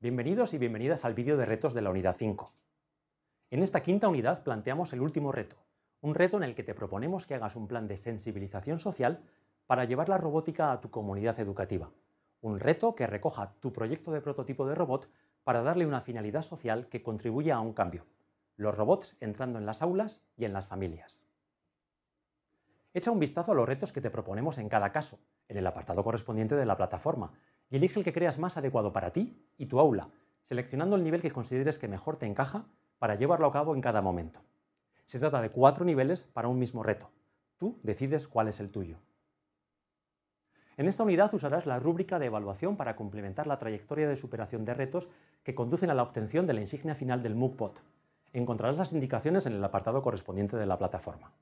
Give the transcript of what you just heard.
Bienvenidos y bienvenidas al vídeo de retos de la unidad 5. En esta quinta unidad planteamos el último reto, un reto en el que te proponemos que hagas un plan de sensibilización social para llevar la robótica a tu comunidad educativa. Un reto que recoja tu proyecto de prototipo de robot para darle una finalidad social que contribuya a un cambio. Los robots entrando en las aulas y en las familias. Echa un vistazo a los retos que te proponemos en cada caso, en el apartado correspondiente de la plataforma, y elige el que creas más adecuado para ti y tu aula, seleccionando el nivel que consideres que mejor te encaja para llevarlo a cabo en cada momento. Se trata de cuatro niveles para un mismo reto. Tú decides cuál es el tuyo. En esta unidad usarás la rúbrica de evaluación para complementar la trayectoria de superación de retos que conducen a la obtención de la insignia final del MOOCBOT. Encontrarás las indicaciones en el apartado correspondiente de la plataforma.